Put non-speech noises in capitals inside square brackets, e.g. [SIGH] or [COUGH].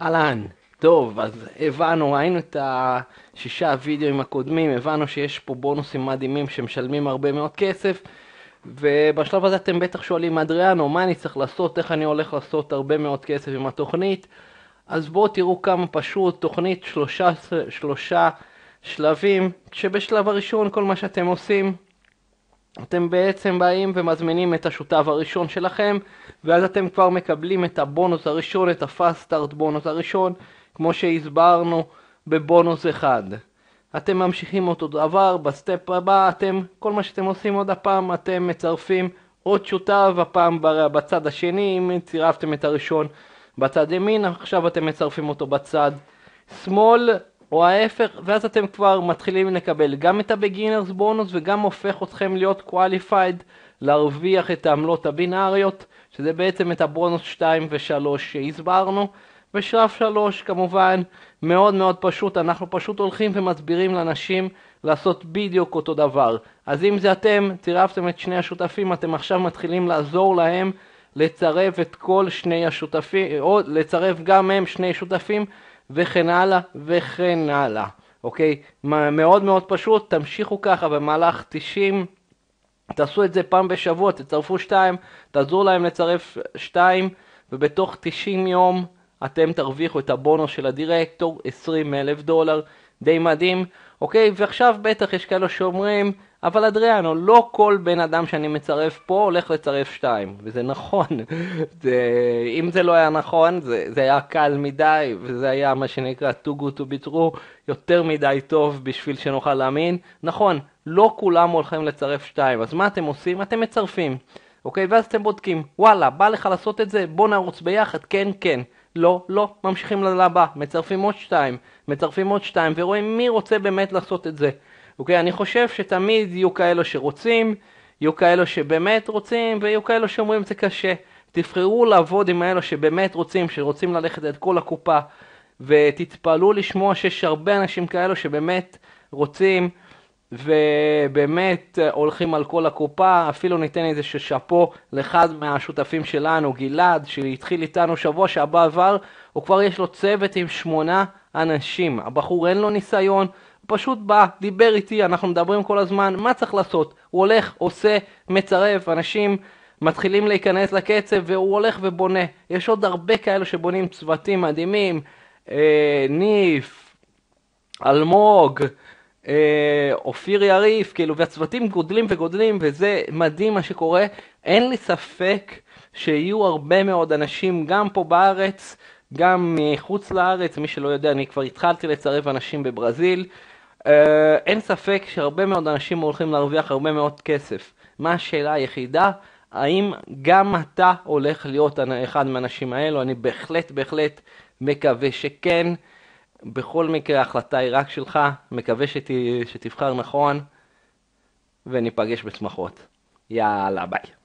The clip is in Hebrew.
אהלן, טוב, אז הבנו, ראינו את השישה הוידאוים הקודמים, הבנו שיש פה בונוסים מדהימים שמשלמים הרבה מאוד כסף ובשלב הזה אתם בטח שואלים אדריאנו, מה אני צריך לעשות, איך אני הולך לעשות הרבה מאוד כסף עם התוכנית אז בואו תראו כמה פשוט, תוכנית שלושה, שלושה שלבים, שבשלב הראשון כל מה שאתם עושים אתם בעצם באים ומזמינים את השותף הראשון שלכם, ואז אתם כבר מקבלים את הבונוס הראשון, את הפאסט סטארט בונוס הראשון, כמו שהסברנו בבונוס אחד. אתם ממשיכים אותו דבר, בסטפ הבא אתם, כל מה שאתם עושים עוד הפעם, אתם מצרפים עוד שותף, הפעם בצד השני, אם צירפתם את הראשון בצד ימין, עכשיו אתם מצרפים אותו בצד שמאל, או ההפך, ואז אתם כבר מתחילים לקבל גם את הבגינרס בונוס וגם הופך אתכם להיות qualified להרוויח את העמלות הבינאריות, שזה בעצם את הבונוס 2 ו-3 שהסברנו. בשלב 3 כמובן מאוד מאוד פשוט, אנחנו פשוט הולכים ומסבירים לאנשים לעשות בדיוק אותו דבר. אז אם זה אתם, צירפתם את שני השותפים, אתם עכשיו מתחילים לעזור להם לצרף את כל שני השותפים, או לצרף גם הם שני שותפים וכן הלאה וכן הלאה, אוקיי? מאוד מאוד פשוט, תמשיכו ככה במהלך 90, תעשו את זה פעם בשבוע, תצרפו 2, תעזור להם לצרף 2, ובתוך 90 יום אתם תרוויחו את הבונוס של הדירקטור, 20 אלף דולר, די מדהים, אוקיי? ועכשיו בטח יש כאלה שאומרים, אבל אדריאנו, לא כל בן אדם שאני מצרף פה הולך לצרף שתיים, וזה נכון. [LAUGHS] זה, אם זה לא היה נכון, זה, זה היה קל מדי, וזה היה מה שנקרא too good to be true, יותר מדי טוב בשביל שנוכל להאמין. נכון, לא כולם הולכים לצרף שתיים, אז מה אתם עושים? אתם מצרפים, אוקיי? ואז אתם בודקים, וואלה, בא לך לעשות את זה? בוא נרוץ ביחד, כן, כן. לא, לא, ממשיכים לבא, מצרפים עוד שתיים, מצרפים עוד שתיים, ורואים מי רוצה באמת לעשות את זה. אוקיי? אני חושב שתמיד יהיו כאלו שרוצים, יהיו כאלו שבאמת רוצים, ויהיו כאלו שאומרים זה קשה. תבחרו לעבוד עם אלו שבאמת רוצים, שרוצים ללכת את כל הקופה, ותתפלאו לשמוע שיש הרבה אנשים כאלו שבאמת רוצים, ובאמת אה, הולכים על כל הקופה, אפילו ניתן איזה שאפו לאחד מהשותפים שלנו, גלעד, שהתחיל איתנו שבוע שעבר, הוא כבר יש לו צוות עם שמונה אנשים, הבחור אין לו ניסיון, פשוט בא, דיבר איתי, אנחנו מדברים כל הזמן, מה צריך לעשות? הוא הולך, עושה, מצרף, אנשים מתחילים להיכנס לקצב והוא הולך ובונה. יש עוד הרבה כאלו שבונים צוותים מדהימים, אה, ניף, אלמוג, אה, אופיר יריף, כאילו, והצוותים גודלים וגודלים, וזה מדהים מה שקורה. אין לי ספק שיהיו הרבה מאוד אנשים, גם פה בארץ, גם מחוץ לארץ, מי שלא יודע, אני כבר התחלתי לצרף אנשים בברזיל. Uh, אין ספק שהרבה מאוד אנשים הולכים להרוויח הרבה מאוד כסף. מה השאלה היחידה? האם גם אתה הולך להיות אחד מהאנשים האלו? אני בהחלט בהחלט מקווה שכן. בכל מקרה ההחלטה היא רק שלך, מקווה שת, שתבחר נכון, וניפגש בשמחות. יאללה ביי.